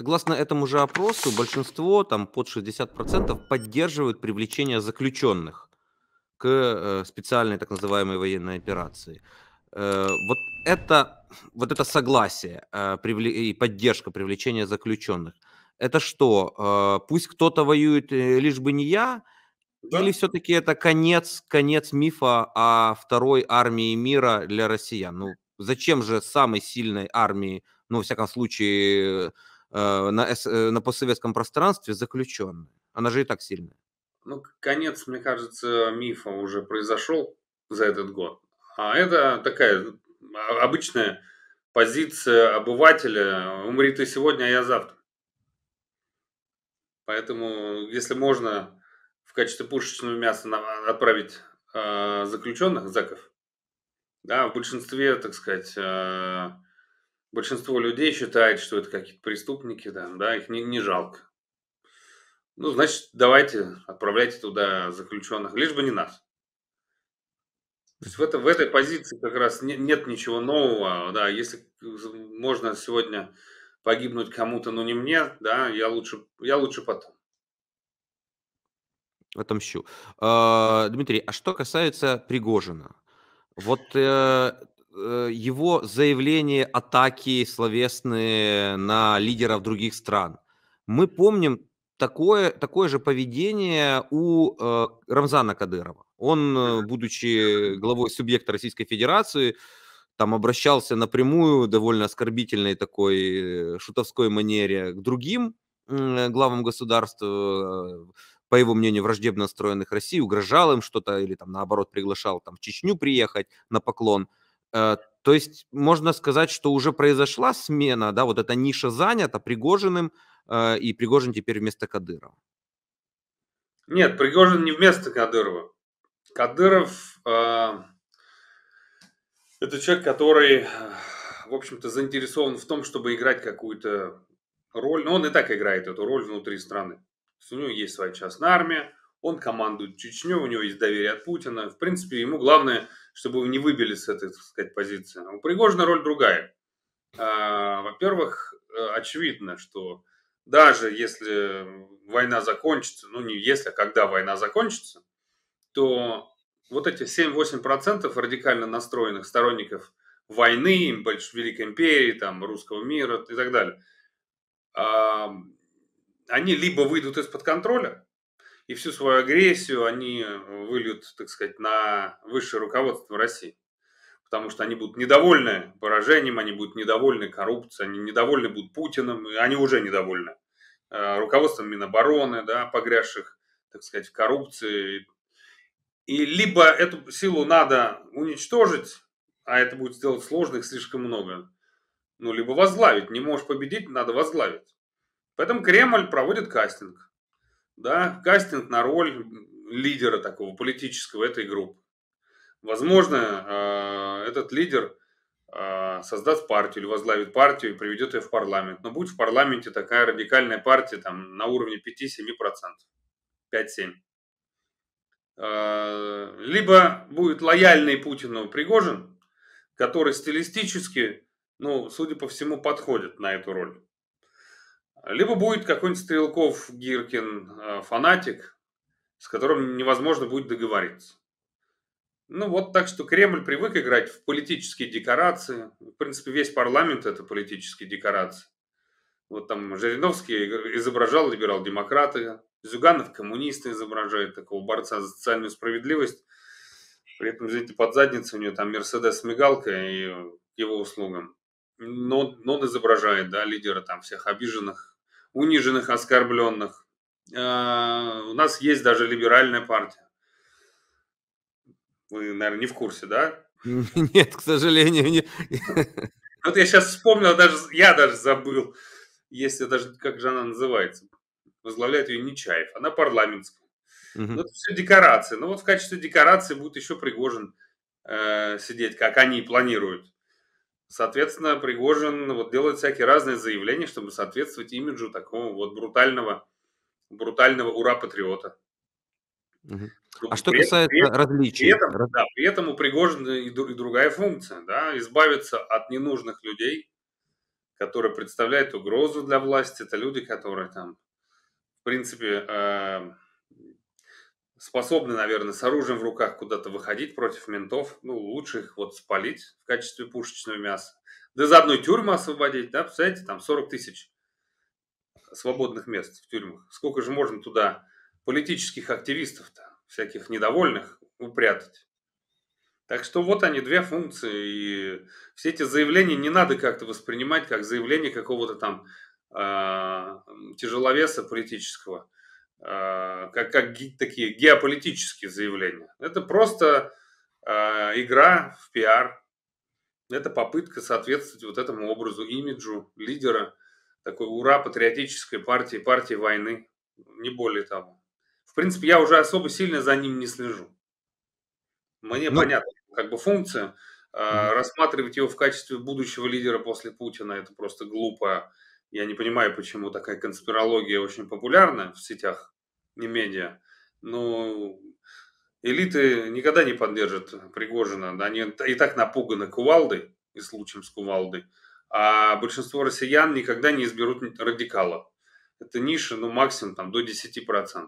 Согласно этому же опросу, большинство, там под 60%, поддерживают привлечение заключенных к э, специальной так называемой военной операции. Э, вот это, вот это согласие э, и поддержка привлечения заключенных, это что, пусть кто-то воюет, лишь бы не я, да. или все-таки это конец, конец мифа о второй армии мира для россиян? Ну, зачем же самой сильной армии, ну, во всяком случае, Э, на, э, на постсоветском пространстве заключенные? Она же и так сильная. Ну, конец, мне кажется, мифа уже произошел за этот год. А это такая а, обычная позиция обывателя «умри ты сегодня, а я завтра». Поэтому, если можно в качестве пушечного мяса а, отправить э, заключенных, заков да, в большинстве, так сказать, Большинство людей считает, что это какие-то преступники, да, да, их не, не жалко. Ну, значит, давайте отправляйте туда заключенных, лишь бы не нас. То есть в, это, в этой позиции как раз не, нет ничего нового. Да, если можно сегодня погибнуть кому-то, но ну, не мне, да, я лучше, я лучше потом. Отомщу. А, Дмитрий, а что касается Пригожина? Вот э, Э, его заявления, атаки словесные на лидеров других стран. Мы помним такое, такое же поведение у э, Рамзана Кадырова. Он, э, будучи главой субъекта Российской Федерации, там обращался напрямую довольно оскорбительной такой э, шутовской манере к другим э, главам государств, по его мнению, враждебно настроенных России, угрожал им что-то или там наоборот приглашал там в Чечню приехать на поклон – Э, то есть можно сказать, что уже произошла смена, да, вот эта ниша занята Пригожиным, э, и Пригожин теперь вместо Кадырова. Нет, Пригожин не вместо Кадырова. Кадыров э, это человек, который, в общем-то, заинтересован в том, чтобы играть какую-то роль. Но он и так играет эту роль внутри страны. у него есть своя частная армия, он командует Чечню, у него есть доверие от Путина. В принципе, ему главное, чтобы его не выбили с этой, так сказать, позиции. У Пригожина роль другая. А, во-первых, э, очевидно, что даже если война закончится, ну не если, а когда война закончится, то вот эти 7-8% радикально настроенных сторонников войны, Великой империи, там, русского мира и так далее, они либо выйдут из-под контроля, и всю свою агрессию они э, выльют, так сказать, на высшее руководство России. Потому что они будут недовольны поражением, они будут недовольны коррупцией, они недовольны будут Путиным, и они уже недовольны э, руководством Минобороны, да, погрязших, так сказать, в коррупции. И либо эту силу надо уничтожить, а это будет сделать сложно, их слишком много, ну, либо возглавить. Не можешь победить, надо возглавить. Поэтому Кремль проводит кастинг да, кастинг на роль лидера такого политического этой группы. Возможно, а, этот лидер а, создаст партию или возглавит партию и приведет ее в парламент. Но будь в парламенте такая радикальная партия там на уровне 5-7%, 5-7. А, либо будет лояльный Путину Пригожин, который стилистически, ну, судя по всему, подходит на эту роль. Либо будет какой-нибудь Стрелков Гиркин э, фанатик, с которым невозможно будет договориться. Ну вот так что Кремль привык играть в политические декорации. В принципе, весь парламент это политические декорации. Вот там Жириновский изображал либерал-демократы, Зюганов коммуниста изображает, такого борца за социальную справедливость. При этом, извините, под задницей у него там Мерседес мигалка и его услугам. Но, но он изображает, да, лидера там всех обиженных униженных, оскорбленных. А, у нас есть даже либеральная партия. Вы, наверное, не в курсе, да? Нет, к сожалению, не. Вот я сейчас вспомнил, даже я даже забыл, если даже как же она называется. Возглавляет ее Нечаев. Она парламентская. Ну, это все декорации. Но вот в качестве декорации будет еще Пригожин э, сидеть, как они и планируют. Соответственно, Пригожин вот делает всякие разные заявления, чтобы соответствовать имиджу такого вот брутального, брутального ура-патриота. Угу. А при что касается при различий? При этом, Раз... да, при этом у Пригожина и, и другая функция, да, избавиться от ненужных людей, которые представляют угрозу для власти. Это люди, которые там, в принципе, э, способны, наверное, с оружием в руках куда-то выходить против ментов. Ну, лучше их вот спалить в качестве пушечного мяса. Да за одну тюрьму освободить, да, представляете, там 40 тысяч свободных мест в тюрьмах. Сколько же можно туда политических активистов-то, всяких недовольных, упрятать? Так что вот они, две функции. И все эти заявления не надо как-то воспринимать как заявление какого-то там э, тяжеловеса политического а, как, как такие геополитические заявления. Это просто а, игра в пиар. Это попытка соответствовать вот этому образу, имиджу лидера такой ура патриотической партии, партии войны, не более того. В принципе, я уже особо сильно за ним не слежу. Мне ну, понятно, как бы функция. Э, рассматривать его в качестве будущего лидера после Путина это просто глупо я не понимаю, почему такая конспирология очень популярна в сетях, не медиа. Но элиты никогда не поддержат Пригожина. Они и так напуганы кувалды, и случаем с кувалдой. А большинство россиян никогда не изберут радикала. Это ниша, ну, максимум там до 10%.